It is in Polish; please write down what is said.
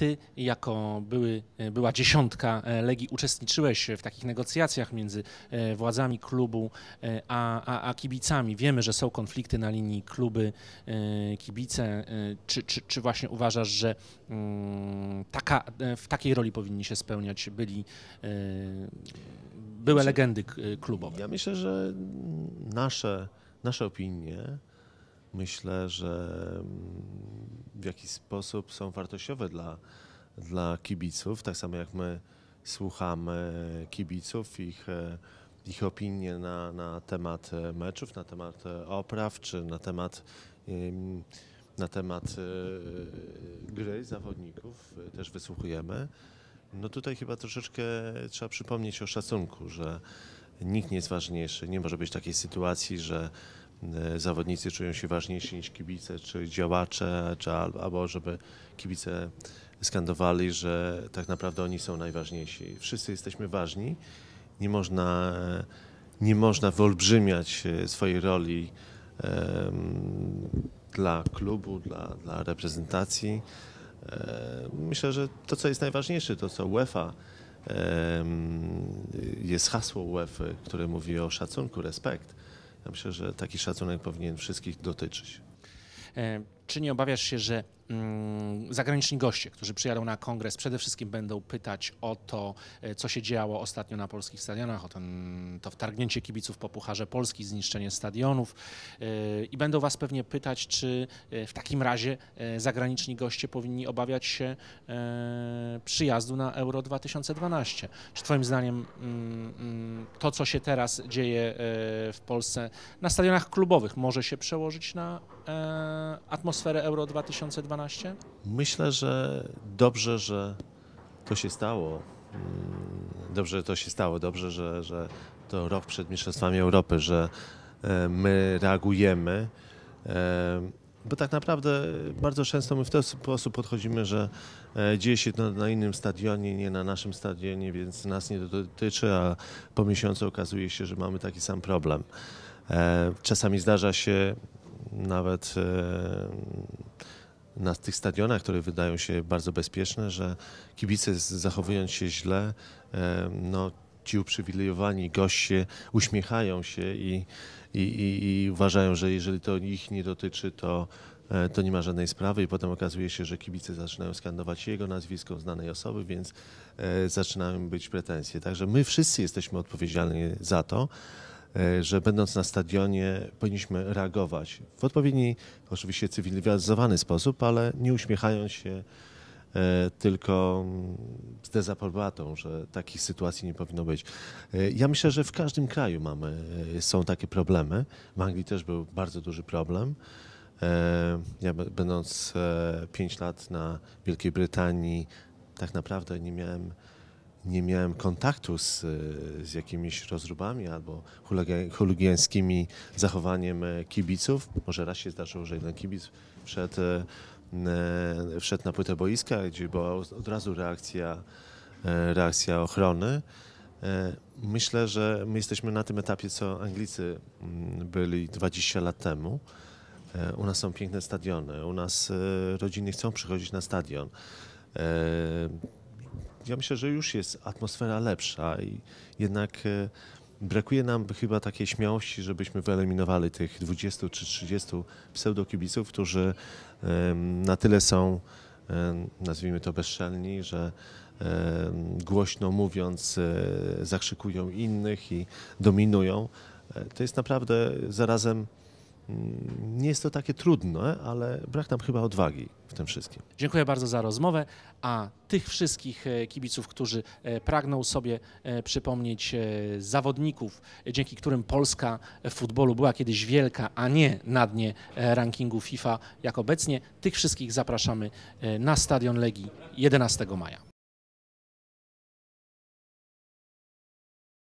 Ty jako były, e, była dziesiątka e, Legii uczestniczyłeś w takich negocjacjach między e, władzami klubu a, a, a kibicami. Wiemy, że są konflikty na linii kluby, kibice. Czy, czy, czy właśnie uważasz, że mm, taka, w takiej roli powinni się spełniać byli były legendy klubowe? Ja myślę, że nasze, nasze opinie myślę, że mm, w jakiś sposób są wartościowe dla, dla kibiców, tak samo jak my słuchamy kibiców, ich, e, ich opinie na, na temat e, meczów, na temat e, opraw, czy na temat, na temat gry zawodników też wysłuchujemy. No tutaj chyba troszeczkę trzeba przypomnieć o szacunku, że nikt nie jest ważniejszy. Nie może być takiej sytuacji, że E, zawodnicy czują się ważniejsi niż kibice, czy działacze, czy albo żeby kibice skandowali, że tak naprawdę oni są najważniejsi. Wszyscy jesteśmy ważni. Nie można, e, nie można wyolbrzymiać e, swojej roli um, dla klubu, dla, dla reprezentacji. Myślę, że to, co jest najważniejsze, to co UEFA jest hasło UEFA, które mówi o szacunku, respekt myślę, że taki szacunek powinien wszystkich dotyczyć. E, czy nie obawiasz się, że mm, zagraniczni goście, którzy przyjadą na kongres, przede wszystkim będą pytać o to, e, co się działo ostatnio na polskich stadionach, o ten, to wtargnięcie kibiców po Pucharze Polski, zniszczenie stadionów e, i będą was pewnie pytać, czy w takim razie zagraniczni goście powinni obawiać się przyjazdu na Euro 2012. Czy twoim zdaniem mm, mm, to, co się teraz dzieje w Polsce na stadionach klubowych, może się przełożyć na e, atmosferę Euro 2012? Myślę, że dobrze, że to się stało. Y, dobrze, że to się stało. Dobrze, że, że to rok przed Mistrzostwami Europy, że e, my reagujemy. E, bo tak naprawdę bardzo często my w ten sposób podchodzimy, że e, dzieje się to na innym stadionie, nie na naszym stadionie, więc nas nie dotyczy, a po miesiącu okazuje się, że mamy taki sam problem. Czasami zdarza się nawet e, na tych stadionach, które wydają się bardzo bezpieczne, że kibice zachowując się źle, e, no, ci uprzywilejowani goście uśmiechają się i, i, i, i uważają, że jeżeli to ich nie dotyczy, to, e, to nie ma żadnej sprawy i potem okazuje się, że kibice zaczynają skandować jego nazwisko znanej osoby, więc zaczynają być pretensje. Także my wszyscy jesteśmy odpowiedzialni za to, E, że będąc na stadionie powinniśmy reagować w odpowiedni, oczywiście cywilizowany sposób, ale nie uśmiechając się e, tylko mm, z dezaprobatą, że takich sytuacji nie powinno być. E, ja myślę, że w każdym kraju mamy, są takie problemy. W Anglii też był bardzo duży problem. Ja będąc 5 lat na Wielkiej Brytanii, tak naprawdę nie miałem nie miałem kontaktu z, e, z jakimiś rozróbami albo chuligańskimi zachowaniem e, kibiców. Może raz się zdarzyło, że jeden kibic wszedł, e, wszedł na płytę boiska, gdzie była od razu reakcja, reakcja ochrony. Myślę, że my jesteśmy na tym etapie, co Anglicy mm, byli 20 lat temu. U nas są piękne stadiony, u nas rodziny chcą przychodzić na stadion ja myślę, że już jest atmosfera lepsza i jednak e, brakuje nam chyba takiej śmiałości, żebyśmy wyeliminowali tych 20 czy 30 pseudokibiców, którzy na tyle są, e, nazwijmy to bezczelni, że głośno mówiąc e, zakrzykują innych i dominują. To jest naprawdę zarazem nie jest to takie trudne, ale brak nam chyba odwagi w tym wszystkim. Dziękuję bardzo za rozmowę, a tych wszystkich e, kibiców, którzy e, pragną sobie e, przypomnieć zawodników, dzięki którym Polska w futbolu była kiedyś wielka, a nie na dnie rankingu FIFA jak obecnie, tych wszystkich zapraszamy na stadion Legii 11 maja.